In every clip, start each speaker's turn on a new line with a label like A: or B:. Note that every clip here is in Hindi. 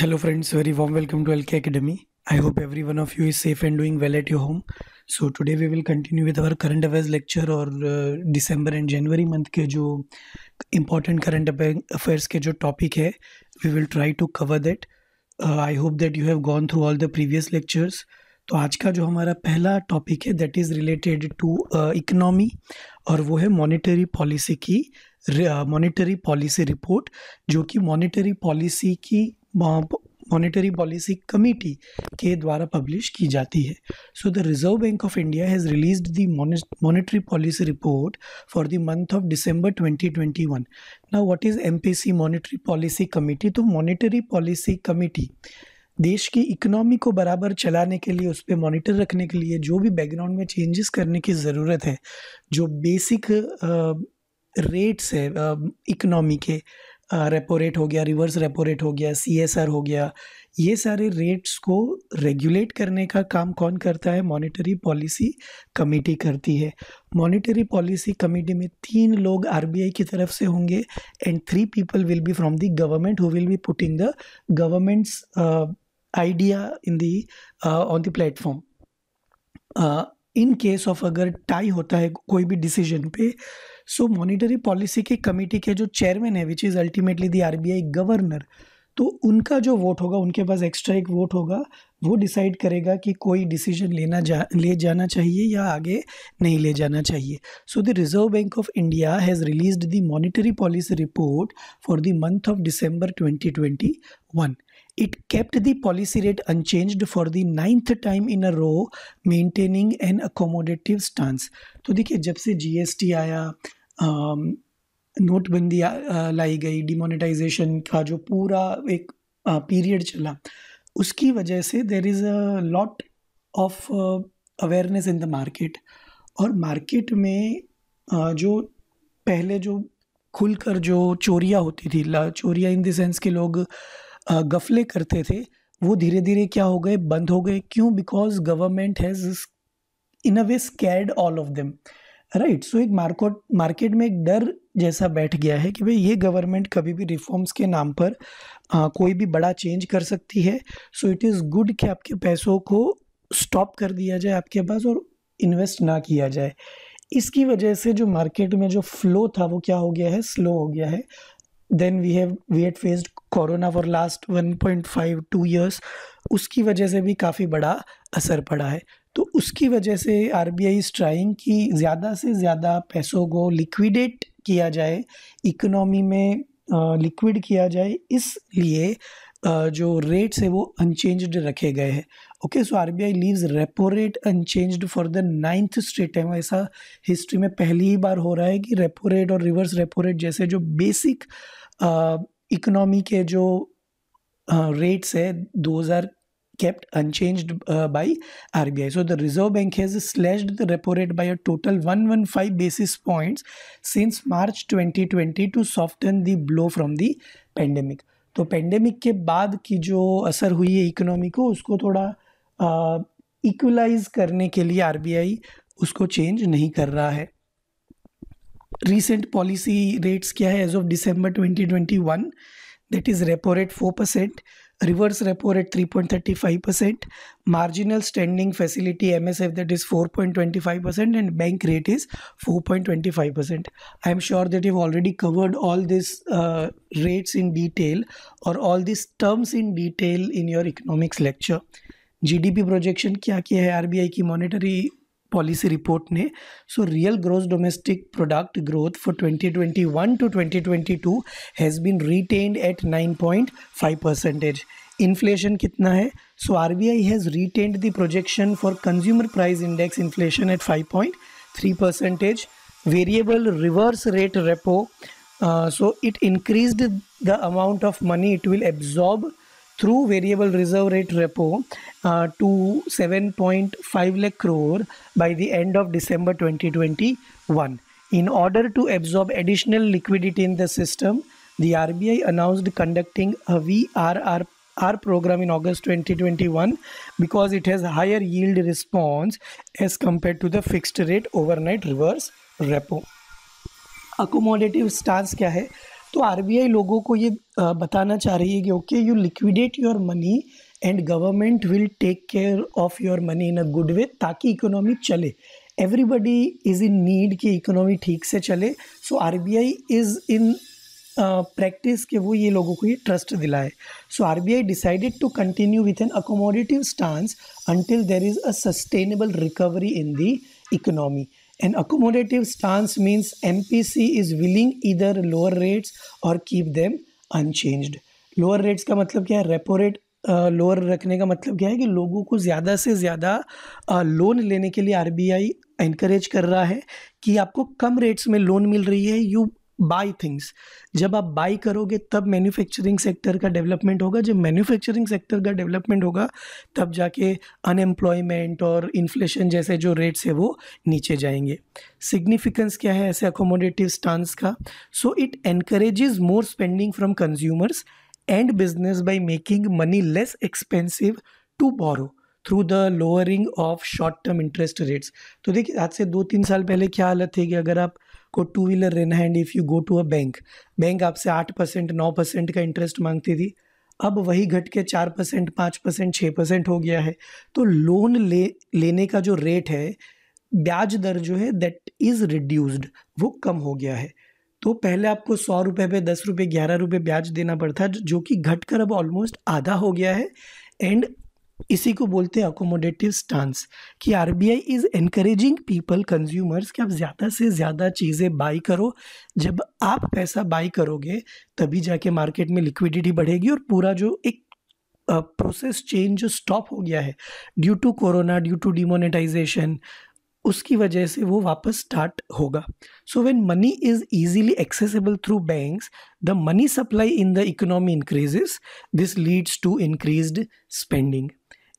A: Friends very warm welcome to L K academy I hope every one of you is safe and doing well at your home so today we will continue with our current affairs lecture और दिसंबर एंड जनवरी मंथ के जो इम्पोर्टेंट करंट अफेयर्स के जो टॉपिक है we will try to cover that I hope that you have gone through all the previous lectures तो आज का जो हमारा पहला टॉपिक है that is related to economy और वो है मॉनिटरी पॉलिसी की मॉनिटरी पॉलिसी रिपोर्ट जो कि मॉनिटरी पॉलिसी की मॉनेटरी पॉलिसी कमेटी के द्वारा पब्लिश की जाती है so the Reserve Bank of India has release the monetary policy report for the month of twenty one ना what is M P C monetary policy committee तो मॉनिटरी पॉलिसी कमेटी देश की इकोनॉमी को बराबर चलाने के लिए उस पर मॉनिटर रखने के लिए जो भी बैकग्राउंड में चेंजेस करने की ज़रूरत है जो बेसिक रेट्स है इकनॉमी के रेपो रेट हो गया रिवर्स रेपो रेट हो गया सी हो गया ये सारे रेट्स को रेगुलेट करने का काम कौन करता है मॉनेटरी पॉलिसी कमेटी करती है मॉनेटरी पॉलिसी कमेटी में तीन लोग आरबीआई की तरफ से होंगे and three people will be from the government who will be putting the government's idea in the on the platform in case of अगर टाई होता है कोई भी डिसीजन पे सो मॉनिटरी पॉलिसी की कमेटी के जो चेयरमैन है which is ultimately the R governor तो उनका जो वोट होगा उनके पास एक्स्ट्रा एक वोट होगा वो डिसाइड करेगा कि कोई डिसीजन लेना जा ले जाना चाहिए या आगे नहीं ले जाना चाहिए so the Reserve Bank of India has released the monetary policy report for the month of December 2021 it kept the policy rate unchanged for the ninth time in a row maintaining an accommodative stance तो देखिए जब से जीएसटी आया नोटबंदी लाई गई डिमोनेटाइजेशन का जो पूरा एक पीरियड चला उसकी वजह से there is a lot of awareness in the market और मार्केट में जो पहले जो खुलकर जो चोरियाँ होती थी चोरियाँ इन देंस के लोग गफले करते थे वो धीरे धीरे क्या हो गए बंद हो गए क्यों because government has in a way scared all of them right so एक मार्केट मार्केट में एक डर जैसा बैठ गया है कि भाई ये गवर्नमेंट कभी भी रिफॉर्म्स के नाम पर आ, कोई भी बड़ा चेंज कर सकती है सो इट इज़ गुड कि आपके पैसों को स्टॉप कर दिया जाए आपके पास और इन्वेस्ट ना किया जाए इसकी वजह से जो मार्केट में जो फ्लो था वो क्या हो गया है स्लो हो गया है then we have we had faced corona for last one point five to years उसकी वजह से भी काफ़ी बड़ा असर पड़ा है तो उसकी वजह से आर बी आई ट्राइंग कि ज़्यादा से ज़्यादा पैसों को लिक्विडेट किया जाए इकोनॉमी में लिक्विड किया जाए इसलिए जो रेट्स है वो अनचेंज्ड रखे गए हैं okay so R B I leaves repo rate unchanged for the ninth straight time ऐसा हिस्ट्री में पहली ही बार हो रहा है कि रेपो रेट और रिवर्स रेपो रेट जैसे जो बेसिक इकोनॉमी के जो रेट्स है दो हज़ार kept unchanged uh, by RBI. So the Reserve Bank has slashed the repo rate by a total 115 basis points since March 2020 to soften the blow from the pandemic. तो पेंडेमिक के बाद की जो असर हुई है इकोनॉमी को उसको थोड़ा इक्वलाइज करने के लिए आरबीआई उसको चेंज नहीं कर रहा है recent policy rates kya hai as of december 2021 is repo rate four percent reverse repo rate three point thirty five percent marginal standing facility M S F that is four point twenty five percent and bank rate is four point twenty five percent I am sure that you already covered all this rates in detail और all this terms in detail in your economics lecture G D P projection क्या किया है आर बी आई की मॉनिटरी पॉलिसी रिपोर्ट ने so real gross domestic product growth for 2021 twenty one to twenty twenty two has been retained at nine point five percentage inflation कितना है so R B I has retained the projection for consumer price index inflation at five point three percentage variable reverse rate repo so it increase the amount of money it will absorb through variable reserve rate repo uh, to 7.5 lakh crore by the end of December 2021. In order to absorb additional liquidity in the system, the RBI announced conducting a VRR our program in August 2021 because it has higher yield response as compared to the fixed rate overnight reverse repo. Accommodative stance क्या है तो आर लोगों को ये बताना चाह रही है कि okay you liquidate your money and government will take care of your money in a good way ताकि इकोनॉमी चले एवरीबडी इज़ इन नीड कि इकोनॉमी ठीक से चले so R B I is in practice के वो ये लोगों को ये ट्रस्ट दिलाए so R B I decided to continue with an accommodative stance until there is a sustainable recovery in the economy An accommodative stance means MPC is willing either lower rates or keep them unchanged. Lower rates का मतलब क्या है रेपो रेट लोअर रखने का मतलब क्या है कि लोगों को ज़्यादा से ज़्यादा लोन uh, लेने के लिए आर बी आई इनक्रेज कर रहा है कि आपको कम रेट्स में लोन मिल रही है यू बाई थिंग्स जब आप बाई करोगे तब मैन्युफैक्चरिंग सेक्टर का डेवलपमेंट होगा जब मैन्युफैक्चरिंग सेक्टर का डेवलपमेंट होगा तब जाके अनएम्प्लॉयमेंट और इन्फ्लेशन जैसे जो रेट्स है वो नीचे जाएंगे सिग्निफिकेंस क्या है ऐसे अकोमोडेटिव स्टांस का so it encourages more spending from consumers and business by making money less expensive to borrow through the lowering of short term interest rates तो देखिए आज से दो तीन साल पहले क्या हालत थी कि अगर आप को two wheeler in hand if you go to a bank bank आपसे आठ परसेंट नौ परसेंट का इंटरेस्ट मांगती थी अब वही घट के चार परसेंट पाँच परसेंट छः परसेंट हो गया है तो लोन ले लेने का जो रेट है ब्याज दर जो है दैट इज़ रिड्यूस्ड वो कम हो गया है तो पहले आपको सौ रुपये पे दस रुपये ग्यारह रुपये ब्याज देना पड़ता जो कि कर अब ऑलमोस्ट आधा हो गया है एंड इसी को बोलते हैं अकोमोडेटिव स्टांस कि R B I is increasing people consumers कि आप ज़्यादा से ज़्यादा चीज़ें बाई करो जब आप पैसा बाई करोगे तभी जाके मार्केट में लिक्विडिटी बढ़ेगी और पूरा जो एक प्रोसेस चेंज जो स्टॉप हो गया है due to corona due to demonetization उसकी वजह से वो वापस स्टार्ट होगा so when money is easily accessible through banks the money supply in the economy increases this leads to increased spending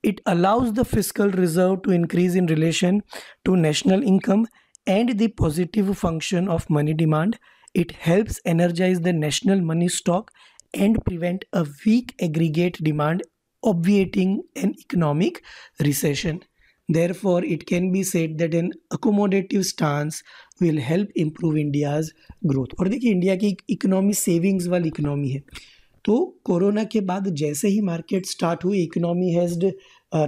A: It allows the fiscal reserve to increase in relation to national income and the positive function of money demand. It helps energize the national money stock and prevent a weak aggregate demand, obviating an economic recession. Therefore, it can be said that an accommodative stance will help improve India's growth. aur देखिए india ki economy savings wali economy hai तो कोरोना के बाद जैसे ही मार्केट स्टार्ट हुई economy has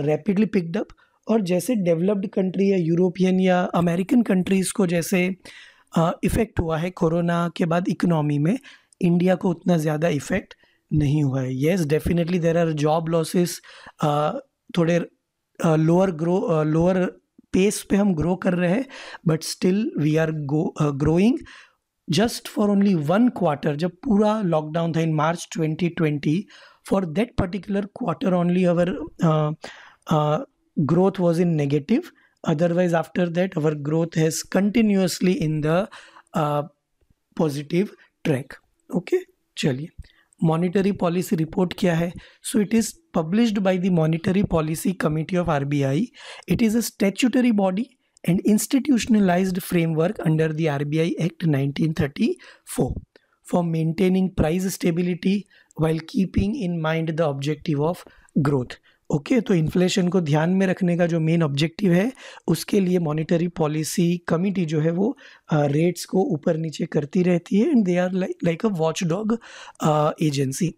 A: rapidly picked up और जैसे डेवलप्ड कंट्री या यूरोपियन या अमेरिकन कंट्रीज़ को जैसे इफ़ेक्ट uh, हुआ है कोरोना के बाद इकोनॉमी में इंडिया को उतना ज़्यादा इफ़ेक्ट नहीं हुआ है yes definitely there are job losses थोड़े लोअर ग्रो लोअर पेस पे हम ग्रो कर रहे हैं but still we are growing just for only one quarter जब पूरा लॉकडाउन था in March 2020 for that particular quarter only our growth was in negative otherwise after that our growth has continuously in the positive track okay चलिए मॉनिटरी पॉलिसी रिपोर्ट क्या है so it is published by the monetary policy committee of RBI it is a statutory body and institutionalized framework under the RBI Act 1934 for maintaining price stability while keeping in mind the objective of growth. Okay okay, तो इन्फ्लेशन को ध्यान में रखने का जो मेन ऑब्जेक्टिव है उसके लिए मॉनेटरी पॉलिसी कमिटी जो है वो रेट्स को ऊपर नीचे करती रहती है and they are like a watchdog agency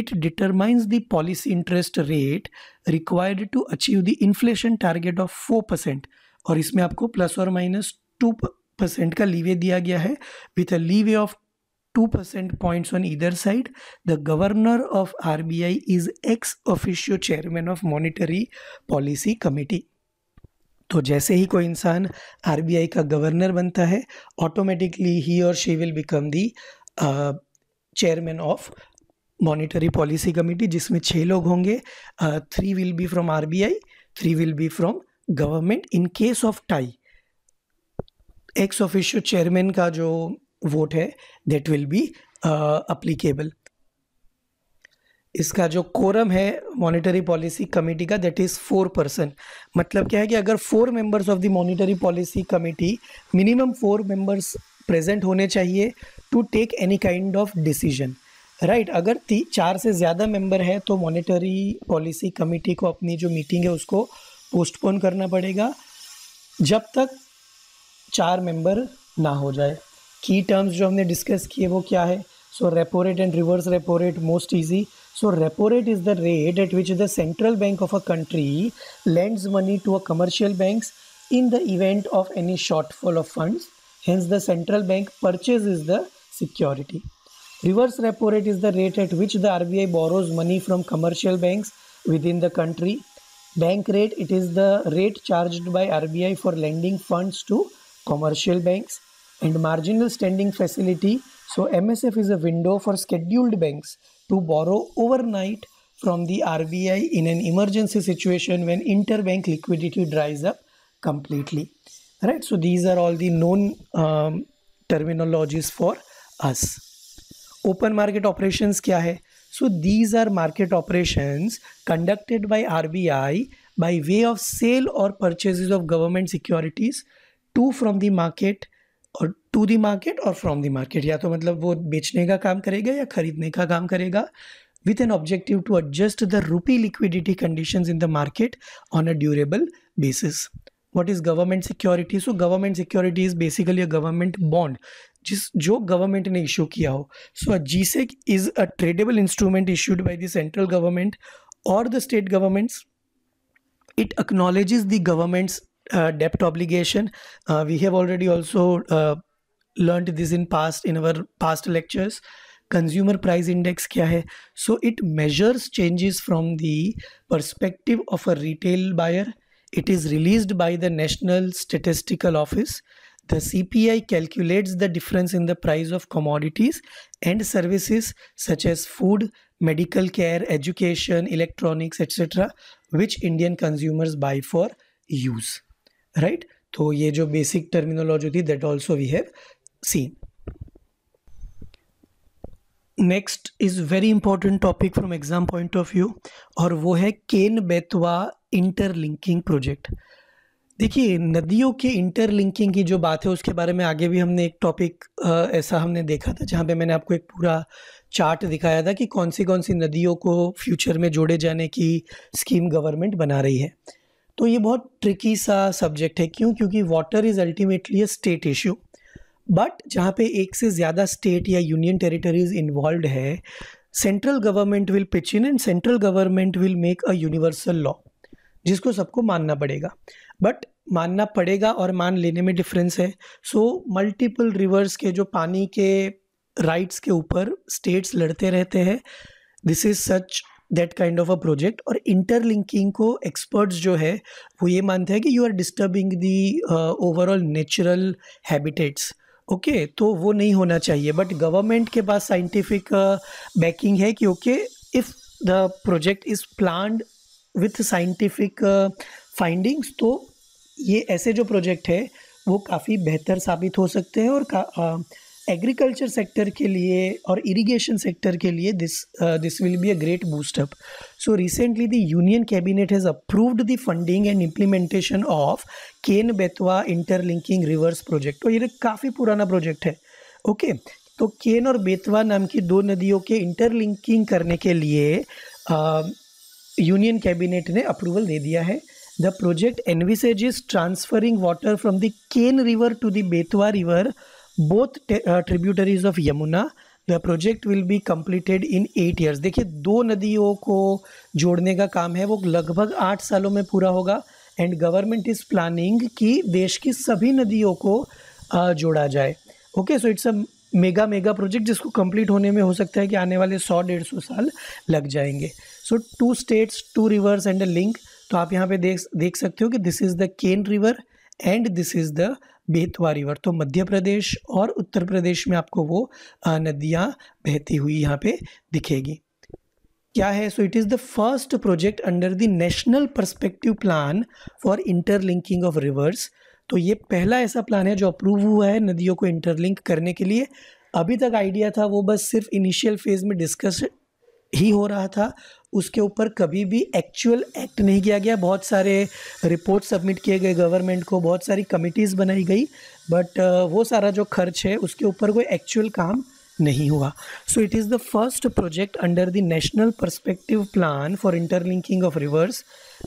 A: it determines the policy interest rate required to achieve the inflation target of four percent और इसमें आपको प्लस और माइनस टू परसेंट का लीवे दिया गया है with a leeway of two percent points on इधर side the governor of R B I is ex officio chairman of monetary policy committee तो जैसे ही कोई इंसान आर बी आई का गवर्नर बनता है ऑटोमेटिकली ही और she will become the chairman of monetary policy committee जिसमें छः लोग होंगे three will be from R B I three will be from government in case of tie ex officio chairman का जो वोट है दैट विल बी अप्लीकेबल इसका जो कोरम है मॉनेटरी पॉलिसी कमेटी का दैट इज़ फोर पर्सन मतलब क्या है कि अगर four members of the monetary policy committee minimum four members present होने चाहिए to take any kind of decision right अगर ती, चार से ज़्यादा मेंबर है तो मॉनेटरी पॉलिसी कमेटी को अपनी जो मीटिंग है उसको पोस्टपोन करना पड़ेगा जब तक चार मेंबर ना हो जाए की टर्म्स जो हमने डिस्कस किए वो क्या है so repo rate and reverse repo rate most easy so repo rate is the rate at which the central bank of a country lends money to a commercial banks in the event of any shortfall of funds hence the central bank purchase is the security reverse repo rate is the rate at which the R B I borrows money from commercial banks within the country Bank rate, it is the rate charged by RBI for lending funds to commercial banks and marginal standing facility. So MSF is a window for scheduled banks to borrow overnight from the RBI in an emergency situation when interbank liquidity dries up completely. Right. So these are all the known um, terminologies for us. Open market operations क्या है So these are market operations conducted by RBI by way of sale or purchases of government securities to from the market or to the market or from the market. या तो मतलब वो बेचने का काम करेगा या खरीदने का काम करेगा with an objective to adjust the rupee liquidity conditions in the market on a durable basis. What is government security? So government security is basically a government bond जिस जो गवर्नमेंट ने इशू किया हो so G Sec is a tradeable instrument issued by the central government और the state governments it acknowledge the government's डेप्ट obligation we have already also learn this in past in our past lectures consumer price index क्या है so it measures changes from the perspective of a retail buyer it is released by the national statistical office The CPI calculates the difference in the price of commodities and services such as food, medical care, education, electronics, etc., which Indian consumers buy for use. Right? So, ये जो basic टर्मिनोलॉजी थी that also we have seen next is very important topic from exam point of view और वो है केन देखिए नदियों के इंटरलिंकिंग की जो बात है उसके बारे में आगे भी हमने एक टॉपिक ऐसा हमने देखा था जहाँ पे मैंने आपको एक पूरा चार्ट दिखाया था कि कौन सी कौन सी नदियों को फ्यूचर में जोड़े जाने की स्कीम गवर्नमेंट बना रही है तो ये बहुत ट्रिकी सा सब्जेक्ट है क्यों क्योंकि water is ultimately a state issue but जहाँ पे एक से ज़्यादा स्टेट या यूनियन टेरिटरीज इन्वॉल्व है central government will pitch in and central government will make a universal law जिसको सबको मानना पड़ेगा बट मानना पड़ेगा और मान लेने में डिफरेंस है सो मल्टीपल रिवर्स के जो पानी के राइट्स के ऊपर स्टेट्स लड़ते रहते हैं this is such that kind of a project और इंटरलिंकिंग को एक्सपर्ट्स जो है वो ये मानते हैं कि you are disturbing the overall natural habitats okay तो वो नहीं होना चाहिए बट गवर्नमेंट के पास साइंटिफिक बैकिंग uh, है कि okay if the project is planned with scientific findings तो ये ऐसे जो प्रोजेक्ट है वो काफ़ी बेहतर साबित हो सकते हैं और एग्रीकल्चर सेक्टर के लिए और इरिगेशन सेक्टर के लिए this this will be a great boost up so recently the union cabinet has approved the funding and implementation of Ken Betwa interlinking rivers project और ये तो काफ़ी पुराना प्रोजेक्ट है ओके okay, तो केन और बेतवा नाम की दो नदियों के इंटरलिंकिंग करने के लिए यूनियन कैबिनेट ने अप्रूवल दे दिया है The project envisages transferring water from the Ken River to the Betwa River, both uh, tributaries of Yamuna. The project will be completed in eight years देखिए दो नदियों को जोड़ने का काम है वो लगभग आठ सालों में पूरा होगा एंड गवर्नमेंट इज़ प्लानिंग कि देश की सभी नदियों को uh, जोड़ा जाए okay so it's a mega mega project जिसको कंप्लीट होने में हो सकता है कि आने वाले सौ डेढ़ सौ साल लग जाएंगे so two states two rivers and a link तो आप यहाँ पे देख देख सकते हो कि this is the Ken river and this is the Betwa river तो मध्य प्रदेश और उत्तर प्रदेश में आपको वो नदियाँ बहती हुई यहाँ पे दिखेगी क्या है so it is the first project under the national perspective plan for interlinking of rivers तो ये पहला ऐसा प्लान है जो अप्रूव हुआ है नदियों को इंटरलिंक करने के लिए अभी तक आइडिया था वो बस सिर्फ इनिशियल फेज़ में डिस्कस ही हो रहा था उसके ऊपर कभी भी एक्चुअल एक्ट नहीं किया गया बहुत सारे रिपोर्ट सबमिट किए गए गवर्नमेंट को बहुत सारी कमिटीज़ बनाई गई बट uh, वो सारा जो खर्च है उसके ऊपर कोई एक्चुअल काम नहीं हुआ so it is the first project under the national perspective plan for interlinking of rivers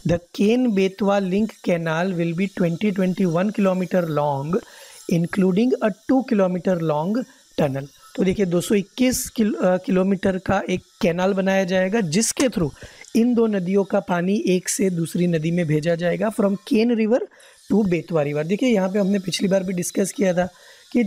A: the Ken Betwa link canal will be twenty twenty one kilometre long including a two kilometre long tunnel तो देखिए 221 किलो किलोमीटर का एक कैनाल बनाया जाएगा जिसके थ्रू इन दो नदियों का पानी एक से दूसरी नदी में भेजा जाएगा from Ken river to Betwa river देखिए यहाँ पे हमने पिछली बार भी डिस्कस किया था कि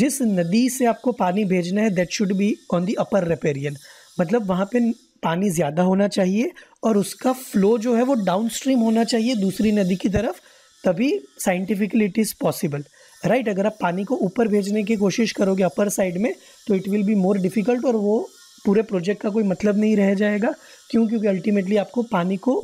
A: जिस नदी से आपको पानी भेजना है that should be on the upper riparian मतलब वहाँ पे पानी ज़्यादा होना चाहिए और उसका फ्लो जो है वो डाउन स्ट्रीम होना चाहिए दूसरी नदी की तरफ तभी scientifically it is possible right right, अगर आप पानी को ऊपर भेजने की कोशिश करोगे अपर साइड में तो it will be more difficult और वो पूरे प्रोजेक्ट का कोई मतलब नहीं रह जाएगा क्यों क्योंकि अल्टीमेटली आपको पानी को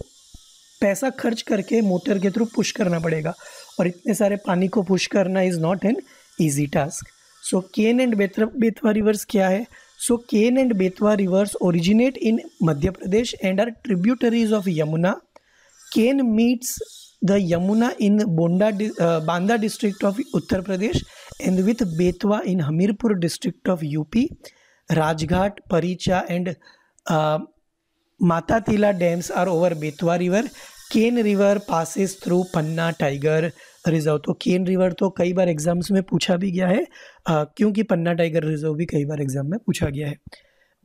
A: पैसा खर्च करके मोटर के थ्रू पुश करना पड़ेगा और इतने सारे पानी को पुश करना is not an easy task so Ken and Betwa rivers क्या है so Ken and Betwa rivers originate in Madhya Pradesh and are tributaries of Yamuna Ken meets the Yamuna in Bonda Banda district of Uttar Pradesh and with Betwa in Hamirpur district of UP Rajghat Paricha and Mata Tila dams are over Betwa river Ken river passes through Panna tiger reserve तो केन रिवर तो कई बार एग्जाम्स में पूछा भी गया है uh, क्योंकि पन्ना टाइगर रिजर्व भी कई बार एग्जाम में पूछा गया है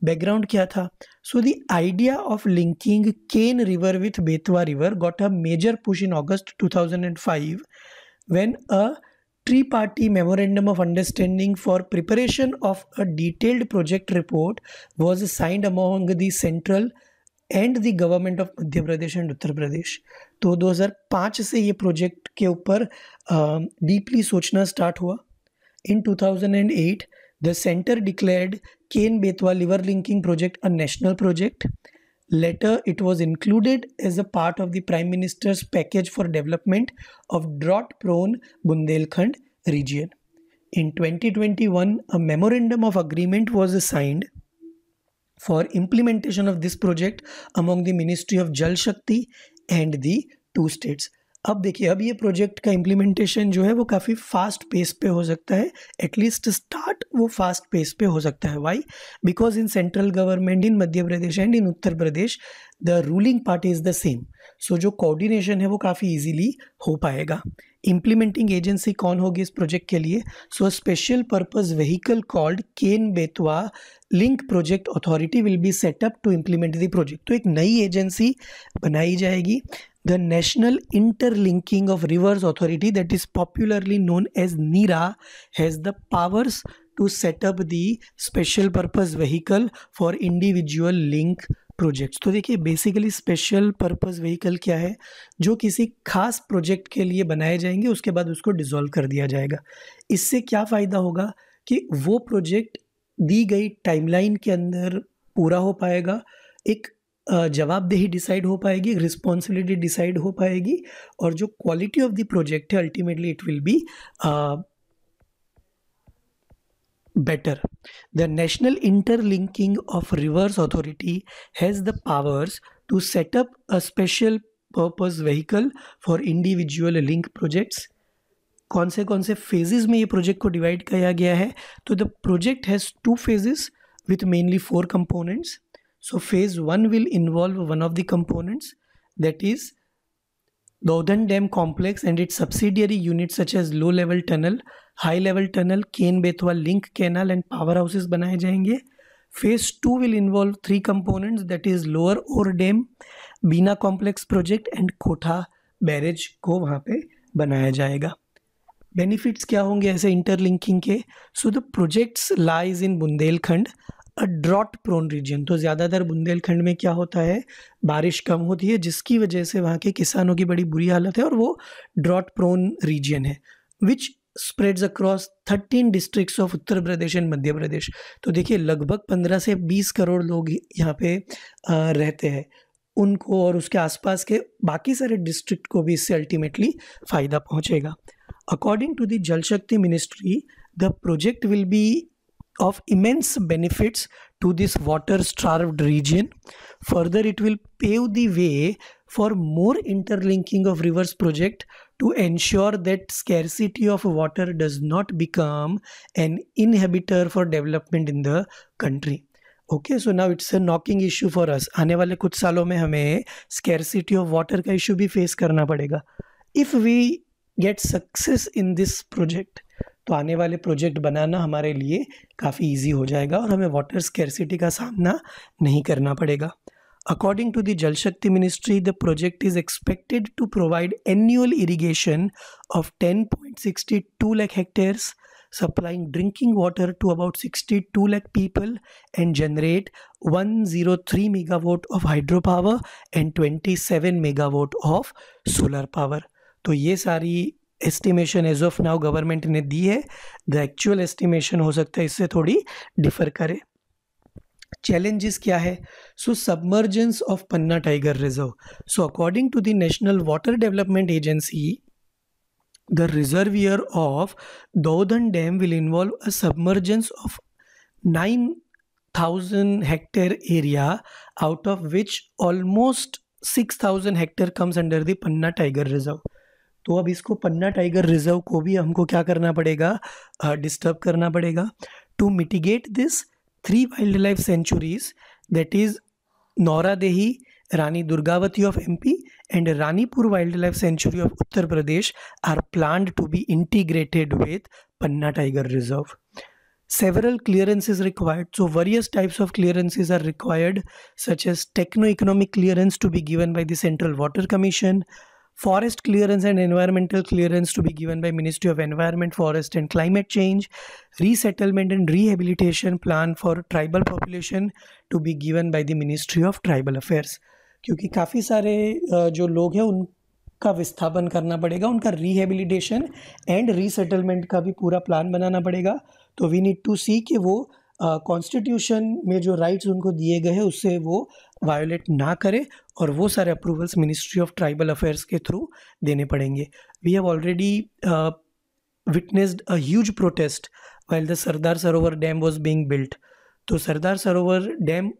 A: बैकग्राउंड क्या था so the idea of linking Ken river with Betwa river got a major push in August 2005 when a tri party memorandum of understanding for preparation of a detailed project report was signed among the central and the government of Madhya Pradesh and Uttar Pradesh तो 2005 से ये प्रोजेक्ट के ऊपर डीपली सोचना स्टार्ट हुआ इन 2008 The center declared Kane Betwa Liver Linking Project a national project. Later, it was included as a part of the Prime Minister's package for development of drought prone Bundelkhand region. In 2021, a memorandum of agreement was signed for implementation of this project among the Ministry of Jal Shakti and the two states. अब देखिए अब ये प्रोजेक्ट का इम्प्लीमेंटेशन जो है वो काफ़ी फास्ट पेस पे हो सकता है एटलीस्ट स्टार्ट वो फास्ट पेस पे हो सकता है why because in central government in Madhya Pradesh and in Uttar Pradesh the ruling party is the same so जो कोऑर्डिनेशन है वो काफ़ी इजीली हो पाएगा इम्प्लीमेंटिंग एजेंसी कौन होगी इस प्रोजेक्ट के लिए so special purpose vehicle called Ken Betwa link project authority will be set up to implement the project तो एक नई एजेंसी बनाई जाएगी the national interlinking of rivers authority that is popularly known as nira has the powers to set up the special purpose vehicle for individual link projects तो देखिए बेसिकली स्पेशल पर्पस व्हीकल क्या है जो किसी खास प्रोजेक्ट के लिए बनाए जाएंगे उसके बाद उसको डिसॉल्व कर दिया जाएगा इससे क्या फ़ायदा होगा कि वो प्रोजेक्ट दी गई टाइमलाइन के अंदर पूरा हो पाएगा एक जवाबदेही डिसाइड हो पाएगी रिस्पॉन्सिबिलिटी डिसाइड हो पाएगी और जो क्वालिटी ऑफ द प्रोजेक्ट है ultimately it will be better the national interlinking of rivers authority has the powers to set up a special purpose vehicle for individual link projects कौन से कौन से फेजिज में ये प्रोजेक्ट को डिवाइड किया गया है तो the project has two phases with mainly four components So phase 1 will involve one of the components that is Dowdhan Dam complex and its subsidiary units such as low level tunnel, high level tunnel, Kane Bethwa link canal and powerhouses banaye jayenge phase 2 will involve three components that is lower or dam bina complex project and kotha barrage ko wahan pe banaya jayega benefits क्या होंगे ऐसे इंटरलिंकिंग के so the projects lies in Bundelkhand a drought prone region तो ज़्यादातर बुंदेलखंड में क्या होता है बारिश कम होती है जिसकी वजह से वहाँ के किसानों की बड़ी बुरी हालत है और वो ड्रॉट प्रोन रीजन है which spreads across thirteen district of Uttar Pradesh and Madhya Pradesh तो देखिए लगभग पंद्रह से बीस करोड़ लोग यहाँ पे रहते हैं उनको और उसके आसपास के बाकी सारे डिस्ट्रिक्ट को भी इससे अल्टीमेटली फ़ायदा पहुँचेगा according to the Jal Shakti ministry the project will be of immense benefits to this water starved region. Further, it will pave the way for more interlinking of rivers project to ensure that scarcity of water does not become an inhibitor for development in the country. Okay so now it's a knocking issue for us आने वाले कुछ सालों में हमें स्केरसिटी ऑफ वाटर का इशू भी फेस करना पड़ेगा if we get success in this project तो आने वाले प्रोजेक्ट बनाना हमारे लिए काफ़ी ईजी हो जाएगा और हमें वाटर स्केरसिटी का सामना नहीं करना पड़ेगा according to the Jal Shakti ministry the project is expected to provide annual irrigation of ten point sixty two lakh hectares supplying drinking water to about sixty two lakh people and generate one zero three megawatt of hydro power and twenty seven megawatt of solar power तो ये सारी estimation as of now government ने दी है द एक्चुअल एस्टिमेशन हो सकता है इससे थोड़ी डिफर करे चैलेंजेस क्या है so submergence of Panna tiger reserve so according to the national water development agency the reservoir of Daudhan dam will involve a submergence of nine thousand hectare area out of which almost six thousand hectare comes under the Panna tiger reserve तो अब इसको पन्ना टाइगर रिजर्व को भी हमको क्या करना पड़ेगा डिस्टर्ब uh, करना पड़ेगा to mitigate this three wildlife sanctuaries that is Nauradehi Rani Durgavati of M P and Ranipur wildlife sanctuary of Uttar Pradesh are plan to be integrated with Panna tiger reserve several clearance is required so various types of clearances are required such as techno economic clearance to be given by the central water commission forest clearance and environmental clearance to be given by ministry of environment forest and climate change resettlement and rehabilitation plan for tribal population to be given by the ministry of tribal affairs क्योंकि काफ़ी सारे जो लोग हैं उनका विस्थापन करना पड़ेगा उनका रिहेबिलिटेशन एंड रीसेटलमेंट का भी पूरा प्लान बनाना पड़ेगा तो वी नीड टू सी कि वो कॉन्स्टिट्यूशन uh, में जो राइट्स उनको दिए गए हैं उससे वो वायोलेट ना करे और वो सारे approvals ministry of tribal affairs के थ्रू देने पड़ेंगे we have already witnessed a huge protest well the Sardar Sarovar dam was being built तो सरदार सरोवर डैम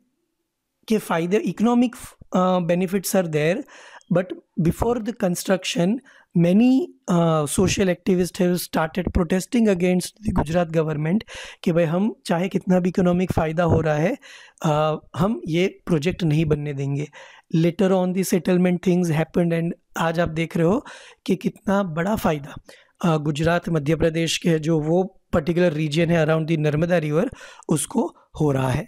A: के फ़ायदे economic benefits are there But before the construction, many uh, social activists have started protesting against the Gujarat government कि भाई हम चाहे कितना भी इकोनॉमिक फ़ायदा हो रहा है uh, हम ये प्रोजेक्ट नहीं बनने देंगे later on the settlement things happened and आज आप देख रहे हो कि कितना बड़ा फ़ायदा uh, गुजरात मध्य प्रदेश के जो वो पर्टिकुलर रीजन है अराउंड दी नर्मदा रिवर उसको हो रहा है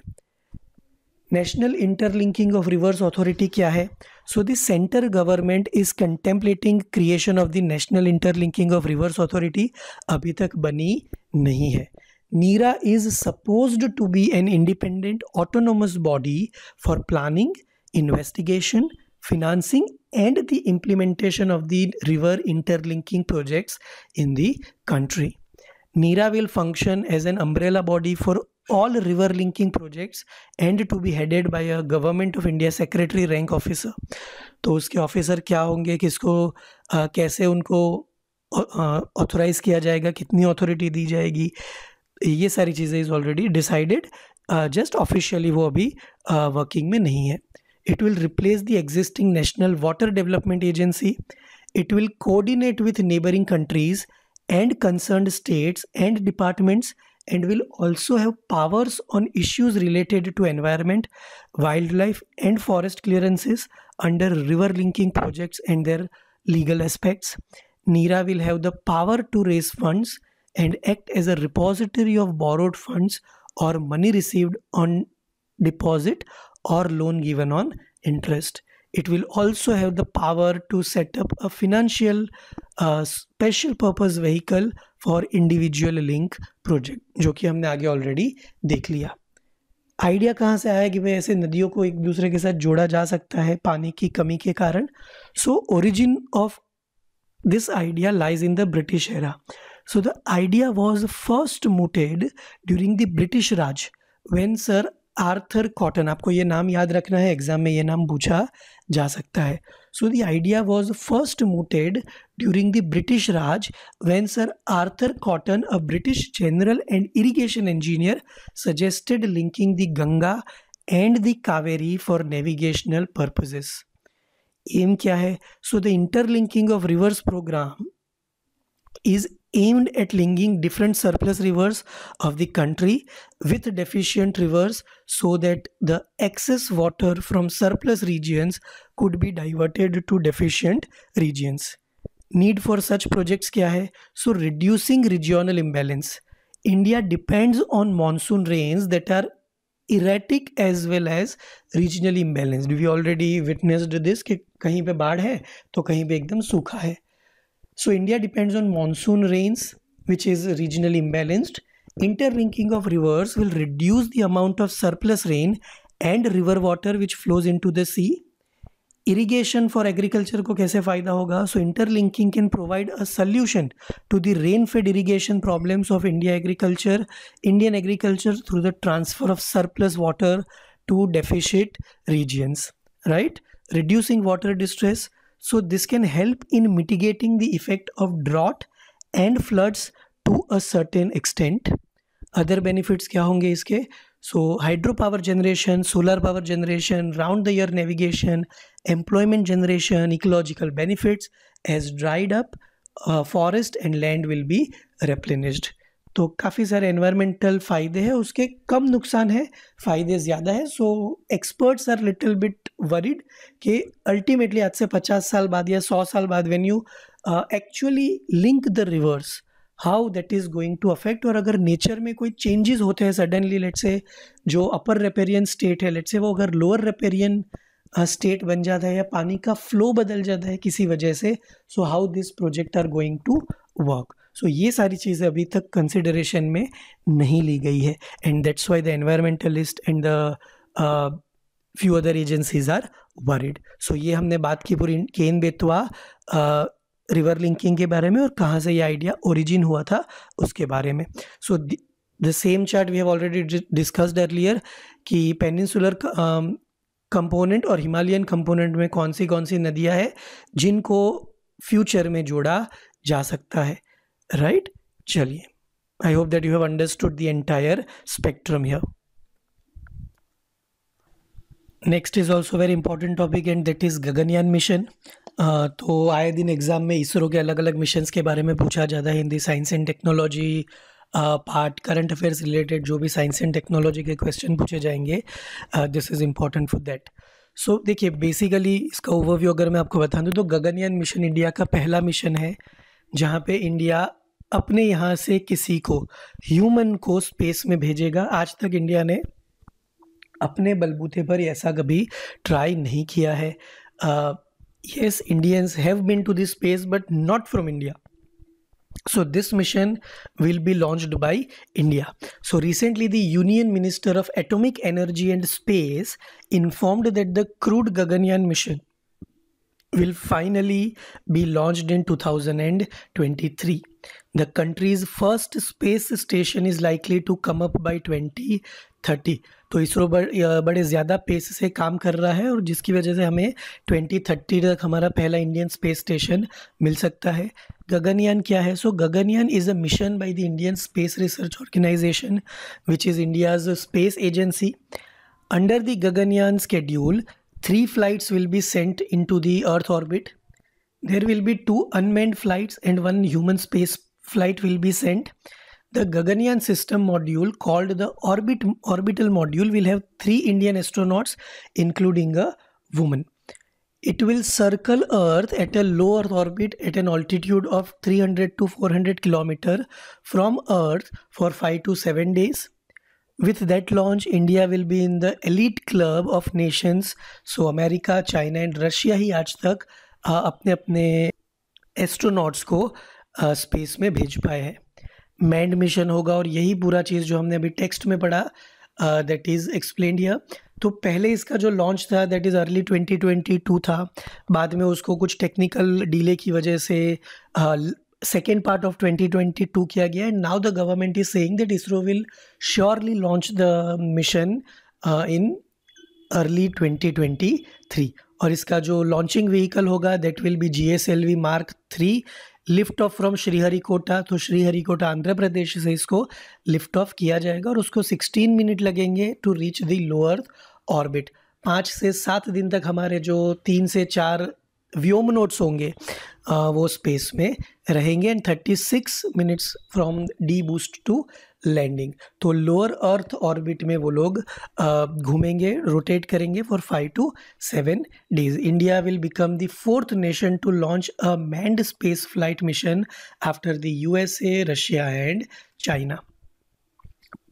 A: national interlinking of rivers authority क्या है So the center government is contemplating creation of the national interlinking of rivers authority अभी तक बनी नहीं है NERA is supposed to be an independent autonomous body for planning, investigation, financing and the implementation of the river interlinking projects in the country. Nira will function as an umbrella body for all river linking projects and to be headed by a government of India secretary rank officer तो उसके ऑफिसर क्या होंगे किसको आ, कैसे उनको ऑथोराइज किया जाएगा कितनी अथॉरिटी दी जाएगी ये सारी चीज़ें is already decided just officially वो अभी वर्किंग में नहीं है it will replace the existing national water development agency it will coordinate with neighboring countries and concerned states and departments and will also have powers on issues related to environment, wildlife, and forest clearances under river linking projects and their legal aspects. NIRA will have the power to raise funds and act as a repository of borrowed funds or money received on deposit or loan given on interest. It will also have the power to set up a financial uh, special purpose vehicle for individual link project जो कि हमने आगे ऑलरेडी देख लिया आइडिया कहाँ से आया कि भाई ऐसे नदियों को एक दूसरे के साथ जोड़ा जा सकता है पानी की कमी के कारण so origin of this idea lies in the British era so the idea was first mooted during the British Raj when sir Arthur Cotton आपको ये नाम याद रखना है एग्जाम में ये नाम पूछा जा सकता है So the idea was first mooted during the British Raj when Sir Arthur Cotton, a British general and irrigation engineer, suggested linking the Ganga and the Kaveri for navigational purposes. Aim kya hai? So the interlinking of rivers program is aimed at linking different surplus rivers of the country with deficient rivers so that the excess water from surplus regions could be diverted to deficient regions. need for such projects kya hai so reducing regional imbalance india depends on monsoon rains that are erratic as well as regionally imbalanced we already witnessed this ki kahin pe baad hai to kahin pe ekdam sukha hai So India depends on monsoon rains, which is regionally imbalanced. Interlinking of rivers will reduce the amount of surplus rain and river water which flows into the sea. Irrigation for agriculture को कैसे फायदा होगा So interlinking can provide a solution to the rain-fed irrigation problems of India agriculture, Indian agriculture through the transfer of surplus water to deficit regions, right? Reducing water distress, so, this can help in mitigating the effect of drought and floods to a certain extent. Other benefits kya honge iske? So, hydropower generation, solar power generation, round the year navigation, employment generation, ecological benefits, as dried up uh, forest and land will be replenished. तो काफ़ी सारे एनवायरमेंटल फ़ायदे हैं उसके कम नुकसान है फ़ायदे ज़्यादा है so experts are little bit worried कि अल्टीमेटली आज से पचास साल बाद या सौ साल बाद when you actually link the rivers how that is going to affect और अगर नेचर में कोई चेंजेस होते हैं सडनली लेट से जो अपर रेपेरियन स्टेट है लेट से वो अगर लोअर रेपेरियन स्टेट बन जाता है या पानी का फ्लो बदल जाता है किसी वजह से so how this project are going to work so ये सारी चीज़ें अभी तक कंसिडरेशन में नहीं ली गई है and that's why the environmentalist and the few other agencies are worried so ये हमने बात की पूरी Ken Betwa river uh, linking के बारे में और कहाँ से ये आइडिया ओरिजिन हुआ था उसके बारे में so the same chart we have already discussed earlier कि पेनिनसुलर कंपोनेंट um, और हिमालयन कंपोनेंट में कौन सी कौन सी नदियाँ हैं जिनको फ्यूचर में जोड़ा जा सकता है राइट चलिए I hope that you have understood the entire spectrum here next is also very important topic and that is Gaganyaan mission तो आए दिन एग्ज़ाम में इसरो के अलग अलग मिशंस के बारे में पूछा जाता है Hindi science and technology part current affairs related जो भी साइंस एंड टेक्नोलॉजी के क्वेश्चन पूछे जाएंगे this is important for that so देखिए बेसिकली इसका ओवरव्यू अगर मैं आपको बता दूँ तो गगनयान मिशन इंडिया का पहला मिशन है जहाँ पे इंडिया अपने यहाँ से किसी को ह्यूमन को स्पेस में भेजेगा आज तक इंडिया ने अपने बलबूते पर ऐसा कभी ट्राई नहीं किया है yes Indians have been to this space but not from India So this mission will be launched by India. So recently the Union Minister of Atomic Energy and Space informed that the crewed Gaganyaan mission will finally be launched in 2023. The country's first space station is likely to come up by 2030. तो इसरो बड़े ज़्यादा पेस से काम कर रहा है और जिसकी वजह से हमें 2030 तक हमारा पहला इंडियन स्पेस स्टेशन मिल सकता है गगनयान क्या है so Gaganyaan is a mission by the Indian space research organisation which is India's space agency under the Gaganyaan schedule Three flights will be sent into the Earth orbit. There will be two unmanned flights and one human space flight will be sent. The Gaganyaan system module called the orbit orbital module will have three Indian astronauts including a woman. It will circle Earth at a low Earth orbit at an altitude of 300 to 400 km from Earth for 5 to 7 days. With that launch, India will be in the elite club of nations. So America China and Russia ही आज तक अपने अपने एस्ट्रोनॉट्स को स्पेस में भेज पाए हैं मैंड मिशन होगा और यही पूरा चीज़ जो हमने अभी टेक्स्ट में पढ़ा दैट इज़ एक्सप्लेन हियर तो पहले इसका जो लॉन्च था दैट इज़ अर्ली 2022 था बाद में उसको कुछ टेक्निकल डीले की वजह से ट्वेंटी ट्वेंटी टू 2022 गया and now the government is saying that ISRO will surely launch the mission in early twenty twenty 2023 और इसका जो लॉन्चिंग व्हीकल होगा that will be G S L V mark three lift off from Sriharikota तो श्रीहरिकोटा आंध्र प्रदेश से इसको लिफ्ट ऑफ किया जाएगा और उसको 16 मिनट लगेंगे to reach the lower orbit पाँच से सात दिन तक हमारे जो तीन से चार व्योम नोट्स होंगे आ, वो स्पेस में रहेंगे and 36 minutes from deboost to landing तो लोअर अर्थ ऑर्बिट में वो लोग घूमेंगे रोटेट करेंगे for five to seven days India will become the fourth nation to launch a manned space flight mission after the USA Russia and China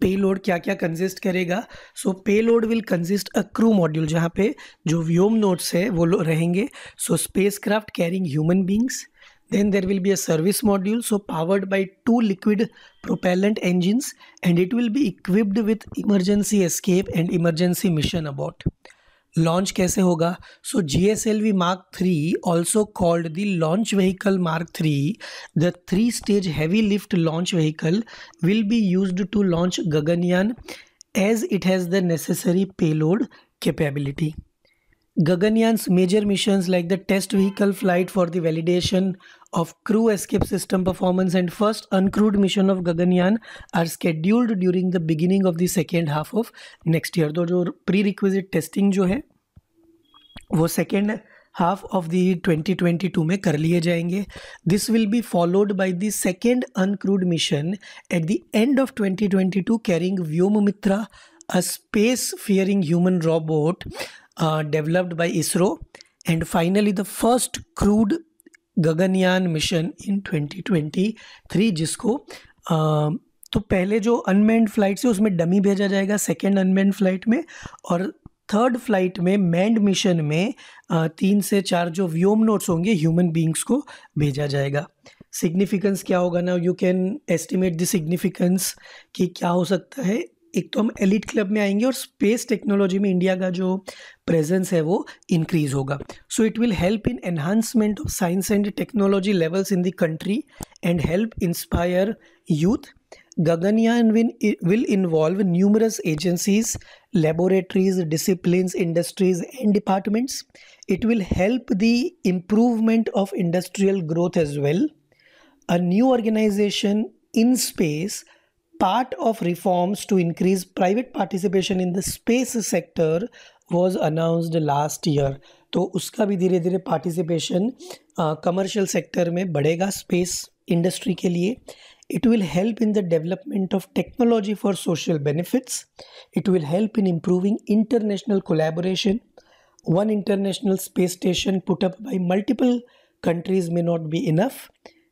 A: payload क्या क्या कंजिस्ट करेगा so payload will consist a crew module जहाँ पे जो व्योम नोट्स है वो रहेंगे so space craft carrying human beings then there will be a service module so powered by two liquid propellant engines and it will be equipped with emergency escape and emergency mission about launch कैसे होगा so G S L V mark three also called the launch vehicle mark three the three stage heavy lift launch vehicle will be use to launch Gaganyaan as it has the necessary payload capability Gaganyaan's major mission like the test vehicle flight for the validation of crew escape system performance and first uncrewed mission of Gaganyaan are scheduled during the beginning of the second half of next year. तो जो prerequisite testing जो है वो second हाफ ऑफ द 2022 में कर लिए जाएंगे this will be followed by the second uncrewed mission at the end of 2022 carrying Vyom Mitra a space faring human robot developed by ISRO and finally the first crewed Gaganyaan mission in 2023 जिसको आ, तो पहले जो अनमैंड फ्लाइट से उसमें डमी भेजा जाएगा सेकेंड अनमैंड फ्लाइट में और थर्ड फ्लाइट में मैंड मिशन में तीन से चार जो व्योम नोट्स होंगे ह्यूमन बींग्स को भेजा जाएगा सिग्निफिकेंस क्या होगा ना you can estimate the significance कि क्या हो सकता है एक तो हम एलिट क्लब में आएंगे और स्पेस टेक्नोलॉजी में इंडिया का जो प्रेजेंस है वो इंक्रीज होगा so it will help in enhancement of science and technology levels in the country and help inspire youth Gaganyaan win will involve numerous agencies laboratories discipline industries and departments it will help the improvement of industrial growth as well a new organisation in space part of reforms to increase private participation in the space sector was announced last year तो उसका भी धीरे धीरे पार्टिसिपेशन कमर्शियल सेक्टर में बढ़ेगा स्पेस इंडस्ट्री के लिए it will help in the development of technology for social benefits it will help in improving international collaboration one international space station put up by multiple countries may not be enough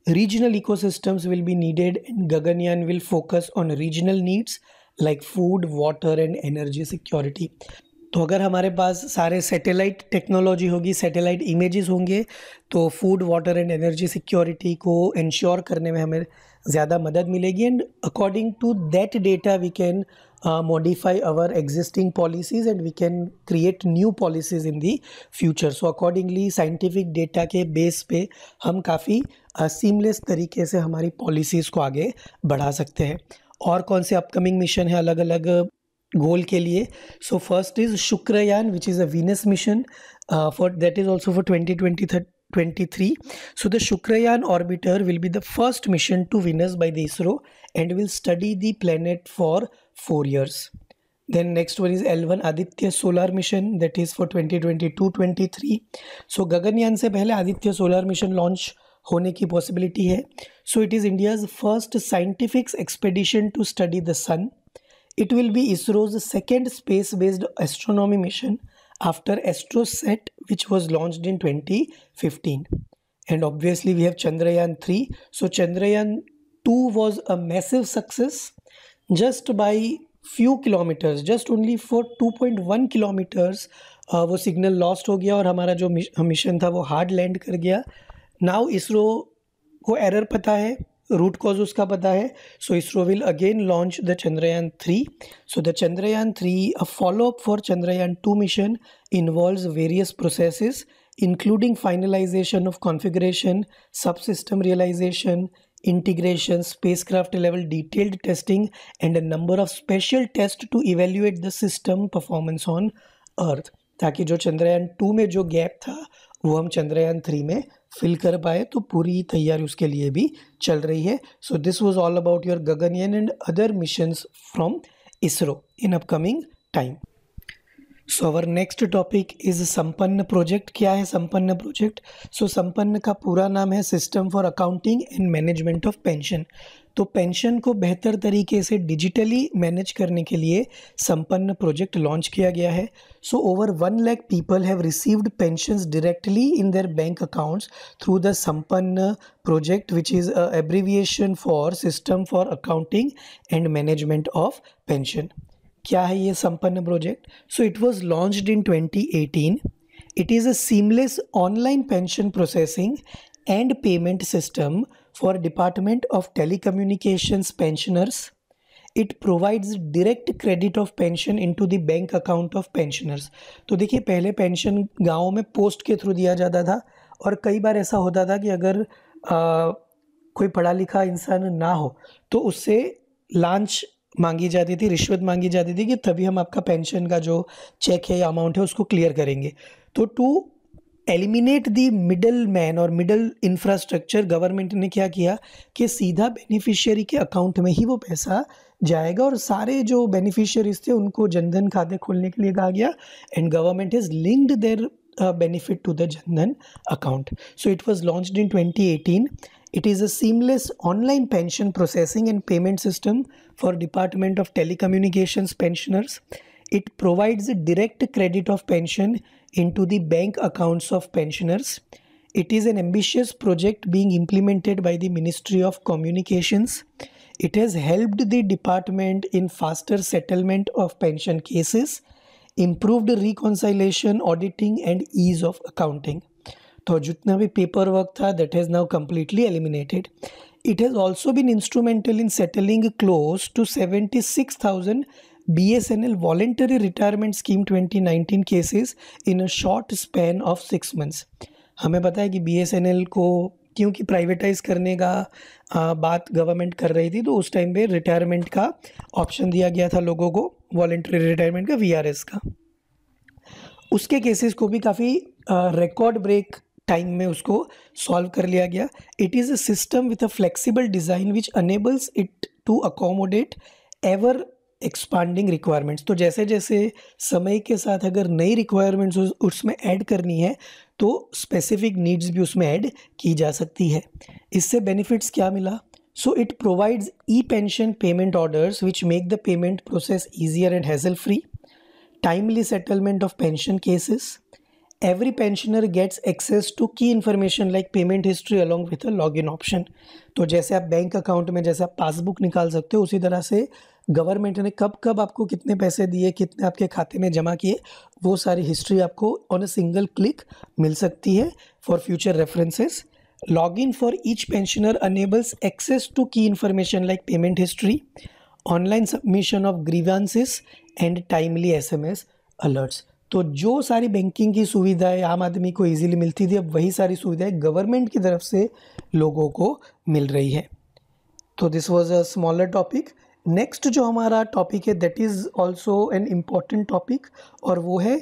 A: Regional ecosystems will be needed and Gaganyaan will focus on regional needs like food, water and energy security. तो अगर हमारे पास सारे सैटेलाइट टेक्नोलॉजी होगी सैटेलाइट इमेजेस होंगे तो food water and energy security को इंश्योर करने में हमें ज़्यादा मदद मिलेगी and according to that data we can uh, modify our existing policies and we can create new policies in the future so accordingly scientific data के बेस पे हम काफ़ी सीमलेस uh, तरीके से हमारी पॉलिसीज़ को आगे बढ़ा सकते हैं और कौन से अपकमिंग मिशन है अलग अलग गोल के लिए so first is Shukrayaan which is a Venus mission for that is also for twenty twenty 23 so the shukrayaan orbiter will be the first mission to venus by the isro and will study the planet for four years. Then next one is L1 Aditya Solar Mission that is for 2022-23. So Gaganyaan se pehle Aditya Solar Mission launch hone ki possibility hai. So it is India's first scientific expedition to study the sun. It will be ISRO's second space-based astronomy mission after AstroSat which was launched in 2015. And obviously we have Chandrayaan 3. So Chandrayaan 2 was a massive success just by few kilometres just only for two point one kilometres वो सिग्नल लॉस्ट हो गया और हमारा जो मिशन था वो हार्ड लैंड कर गया नाउ इसरो को एरर पता है रूट कॉज उसका पता है so ISRO will again launch the Chandrayaan three so the Chandrayaan three a follow up for Chandrayaan two mission involve various processes including finalisation of configuration subsystem realisation integration, spacecraft level detailed testing, and a number of special tests to evaluate the system performance on Earth. ताकि जो चंद्रयान टू में जो गैप था वो हम चंद्रयान थ्री में फिल कर पाए तो पूरी तैयारी उसके लिए भी चल रही है so this was all about your Gaganyaan and other missions from ISRO in upcoming time so our next topic is Sampann project क्या है संपन्न प्रोजेक्ट सो so, संपन्न का पूरा नाम है system for accounting and management of pension तो पेंशन को बेहतर तरीके से डिजिटली मैनेज करने के लिए संपन्न प्रोजेक्ट लॉन्च किया गया है so over one lakh people have received pension directly in their bank accounts through the Sampann project which is abbreviation for system for accounting and management of pension क्या है ये Sampann project so it was launched in 2018 it is a seamless online pension processing and payment system for department of tele of pensioners it provides direct credit of pension into the bank account of pensioners तो देखिए पहले पेंशन गाँव में पोस्ट के थ्रू दिया जाता था और कई बार ऐसा होता था कि अगर आ, कोई पढ़ा लिखा इंसान ना हो तो उससे लांच मांगी जाती थी रिश्वत मांगी जाती थी कि तभी हम आपका पेंशन का जो चेक है या अमाउंट है उसको क्लियर करेंगे तो to eliminate the middle man और मिडल इंफ्रास्ट्रक्चर गवर्नमेंट ने क्या किया कि सीधा बेनिफिशियरी के अकाउंट में ही वो पैसा जाएगा और सारे जो बेनिफिशियरीज थे उनको जनधन खाते खोलने के लिए कहा गया and government has linked their benefit to the Jan Dhan account so it was launch in 2018 It is a seamless online pension processing and payment system for Department of Telecommunications pensioners. It provides a direct credit of pension into the bank accounts of pensioners. It is an ambitious project being implemented by the Ministry of Communications. It has helped the department in faster settlement of pension cases, improved reconciliation, auditing, and ease of accounting. तो जितना भी पेपर वर्क था that has now completely eliminated it has also instrumental in settling close to seventy six thousand B S N L voluntary retirement scheme twenty nineteen cases in a short span of six months हमें पता है कि एल को क्योंकि प्राइवेटाइज करने का आ, बात गवर्नमेंट कर रही थी तो उस टाइम पे रिटायरमेंट का ऑप्शन दिया गया था लोगों को वॉल्ट्री रिटायरमेंट का वी आर एस का उसके केसेस को भी काफ़ी रिकॉर्ड ब्रेक टाइम में उसको सॉल्व कर लिया गया it is a system with a flexible design which enables it to accommodate ever expanding requirements तो जैसे जैसे समय के साथ अगर नई रिक्वायरमेंट्स उसमें ऐड करनी है तो स्पेसिफिक नीड्स भी उसमें ऐड की जा सकती है इससे बेनिफिट्स क्या मिला so it provides e pension payment orders which make the payment process easier and hassle free timely settlement of pension cases every pensioner gets access to key information like payment history along with a login option तो जैसे आप बैंक अकाउंट में जैसे आप पासबुक निकाल सकते हो उसी तरह से गवर्नमेंट ने कब कब आपको कितने पैसे दिए कितने आपके खाते में जमा किए वो सारी हिस्ट्री आपको ऑन अ सिंगल क्लिक मिल सकती है for future references login for each pensioner enables access to key information like payment history online submission of grievances and timely S M S alerts तो जो सारी बैंकिंग की सुविधाएं आम आदमी को इजीली मिलती थी अब वही सारी सुविधाएं गवर्नमेंट की तरफ से लोगों को मिल रही है तो this was a smaller topic next जो हमारा टॉपिक है that is also an important topic और वो है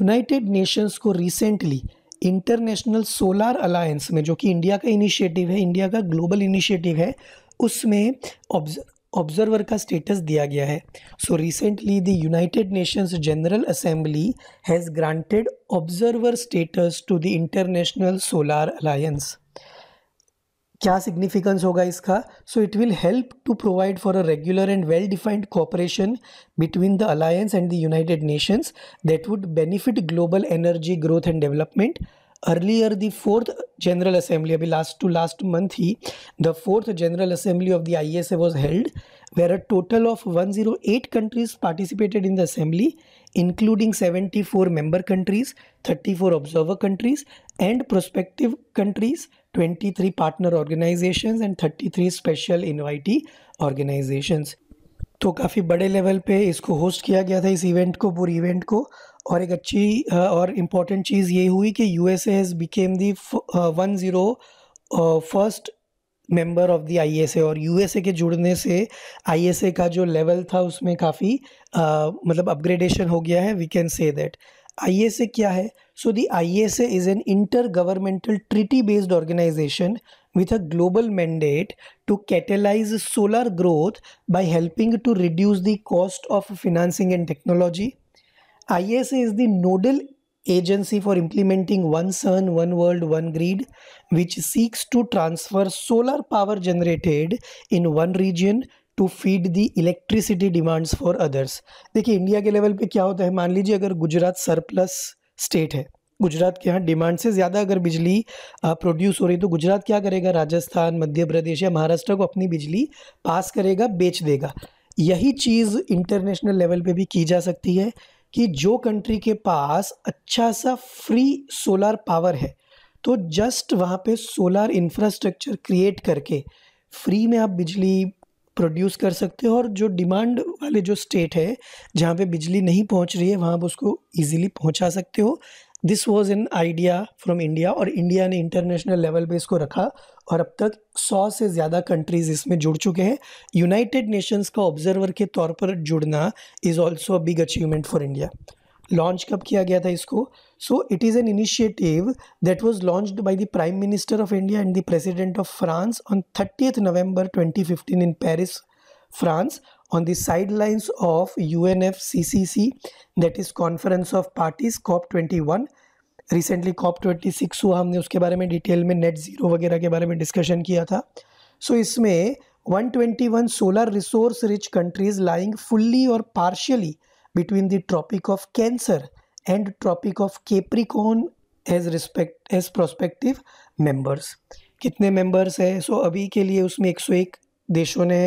A: यूनाइटेड नेशंस को रिसेंटली इंटरनेशनल सोलार अलायंस में जो कि इंडिया का इनिशिएटिव है इंडिया का ग्लोबल इनिशिएटिव है उसमें ऑब्जर्वर का स्टेटस दिया गया है so recently the United Nations General Assembly has granted observer status to the International Solar Alliance क्या सिग्निफिकेंस होगा इसका so it will help to provide for a regular and well defined cooperation between the alliance and the United Nations that would benefit global energy growth and development earlier the fourth General Assembly अभी लास्ट टू लास्ट मंथ ही the fourth General Assembly of the I S A was held where a total of one zero eight countries participated in the assembly including seventy four member countries thirty four observer countries and prospective countries twenty three partner organisation and thirty three special invitee organisation तो काफ़ी बड़े लेवल पे इसको होस्ट किया गया था इस इवेंट को पूरी इवेंट को और एक अच्छी और इम्पॉर्टेंट चीज़ ये हुई कि U S has became the one zero first member of the I S A और यू एस ए के जुड़ने से आई एस ए का जो लेवल था उसमें काफ़ी मतलब अपग्रेडेशन हो गया है we can say that I S A क्या है so the A is an intergovernmental treaty based organisation with a global mandate to catalyse solar growth by helping to reduce the cost of financing and technology S e is the nodal agency for implementing One Sun, One World, One Grid, which seeks to transfer solar power generated in one region to feed the electricity demands for others देखिए इंडिया के लेवल पे क्या होता है मान लीजिए अगर गुजरात सरप्लस स्टेट है गुजरात के यहाँ डिमांड से ज़्यादा अगर बिजली प्रोड्यूस हो रही तो गुजरात क्या करेगा राजस्थान मध्य प्रदेश या महाराष्ट्र को अपनी बिजली पास करेगा बेच देगा यही चीज़ इंटरनेशनल लेवल पे भी की जा सकती है कि जो कंट्री के पास अच्छा सा फ्री सोलर पावर है तो जस्ट वहाँ पे सोलर इंफ्रास्ट्रक्चर क्रिएट करके फ्री में आप बिजली प्रोड्यूस कर सकते हो और जो डिमांड वाले जो स्टेट है जहाँ पे बिजली नहीं पहुँच रही है वहाँ आप उसको ईजिली पहुँचा सकते हो this was an idea from India और इंडिया ने इंटरनेशनल लेवल पे इसको रखा और अब तक सौ से ज़्यादा कंट्रीज़ इसमें जुड़ चुके हैं यूनाइटेड नेशंस का ऑब्जर्वर के तौर पर जुड़ना is also a big achievement for India launch कब किया गया था इसको so it is an initiative that was launched by the Prime Minister of India and the President of France on thirtieth November 2015 in Paris France on the sidelines of UNFCCC, that is Conference of Parties COP21. Recently COP twenty six हुआ हमने उसके बारे में डिटेल में नेट ज़ीरो वगैरह के बारे में डिस्कशन किया था सो so, इसमें 121 solar resource rich countries lying fully और partially between the Tropic of Cancer and Tropic of Capricorn as respect as prospective members कितने मेम्बर्स हैं सो so, अभी के लिए उसमें 101 देशों ने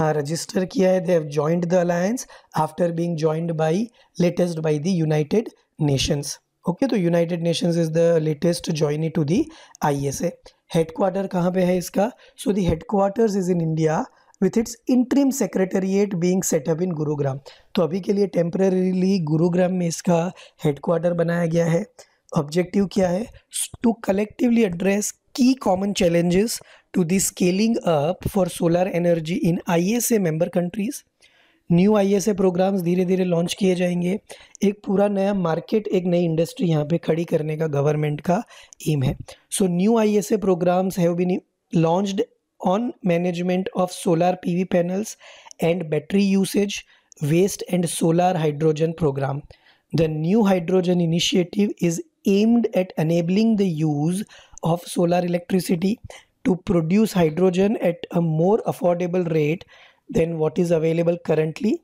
A: रजिस्टर किया है they have joined the alliance after being joined by latest by the United Nations okay तो United Nations is the latest joinee to the I S A headquarter कहाँ पे है इसका so the headquarters is in India with its interim secretariat being set up in Gurugram तो अभी के लिए टेम्परेरीली गुरुग्राम में इसका हेडक्वार्टर बनाया गया है ऑब्जेक्टिव क्या है to collectively address key common challenges to scaling up for up energy in I S A member countries new I S A programs धीरे धीरे लॉन्च किए जाएंगे एक पूरा नया मार्केट एक नई इंडस्ट्री यहाँ पे खड़ी करने का गवर्नमेंट का एम है so new I S A programs have been launched on management of solar P V panels and battery usage waste and solar hydrogen program the new hydrogen initiative is aimed at enabling the use of solar electricity to produce hydrogen at a more affordable rate than what is available currently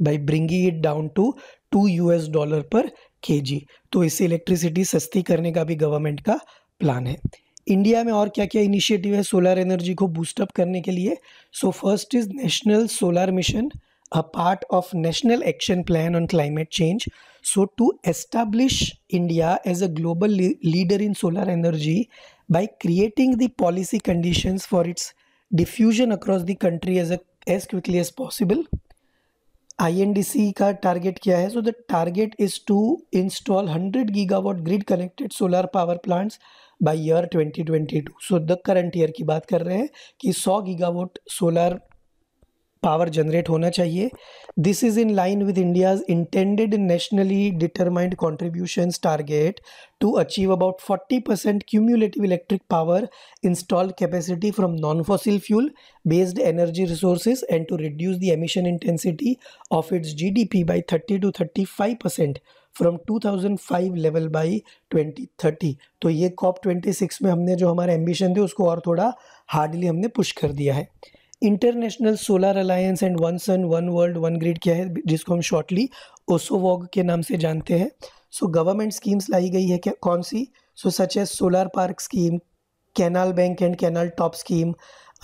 A: by bringing it down to two U S dollar per K जी तो इसे इलेक्ट्रिसिटी सस्ती करने का भी गवर्नमेंट का प्लान है इंडिया में और क्या क्या इनिशिएटिव है सोलर एनर्जी को बूस्टअप करने के लिए so first is National Solar Mission a part of National Action Plan on Climate Change so to establish India as a global leader in solar energy by creating the policy conditions for its diffusion across the country as, a, as quickly as possible. INDC का टारगेट क्या है so the target is to install 100 gigawatt grid connected solar power plants by year 2022 so the current year की बात कर रहे हैं कि 100 गीगावाट सोलर पावर जनरेट होना चाहिए this is in line with India's intended nationally determined contribution target to achieve about 40 percent cumulative electric power installed capacity from non fossil fuel based energy resources and to reduce the emission intensity of its G D P by thirty to thirty five percent from five level by twenty thirty तो ये कॉप ट्वेंटी सिक्स में हमने जो हमारे एम्बिशन थे उसको और थोड़ा हार्डली हमने पुश कर दिया है International Solar Alliance and one sun one world one grid क्या है जिसको हम शॉर्टली ओसोवॉग के नाम से जानते हैं सो गवर्नमेंट स्कीम्स लाई गई है क्या कौन सी सो सच है solar park scheme canal bank and canal top scheme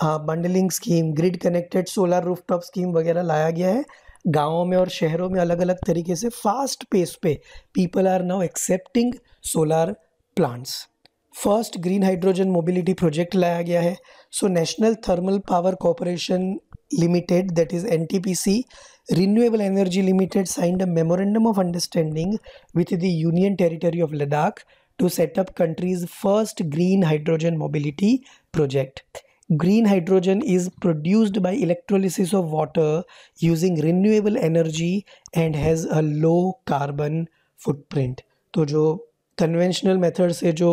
A: bundling scheme grid connected solar rooftop scheme वगैरह लाया गया है गाँवों में और शहरों में अलग अलग तरीके से फास्ट पेस पे people are now accepting solar plants first green hydrogen mobility project लाया गया है so National Thermal Power Corporation Limited that is N T P C renewable energy limited signed a memorandum of understanding with the union territory of Ladakh to set up country's first green hydrogen mobility project green hydrogen is produced by electrolysis of water using renewable energy and has a low carbon footprint तो जो कन्वेंशनल मेथड से जो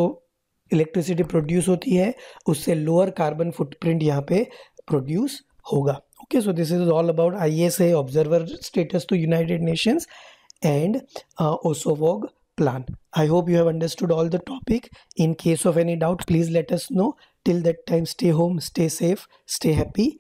A: इलेक्ट्रिसिटी प्रोड्यूस होती है उससे लोअर कार्बन फुटप्रिंट यहाँ पे प्रोड्यूस होगा okay so this is all about I S A observer status to United Nations and ओसोवॉग plan I hope you have understood all the topic in case of any doubt please let us know till that time stay home stay safe stay happy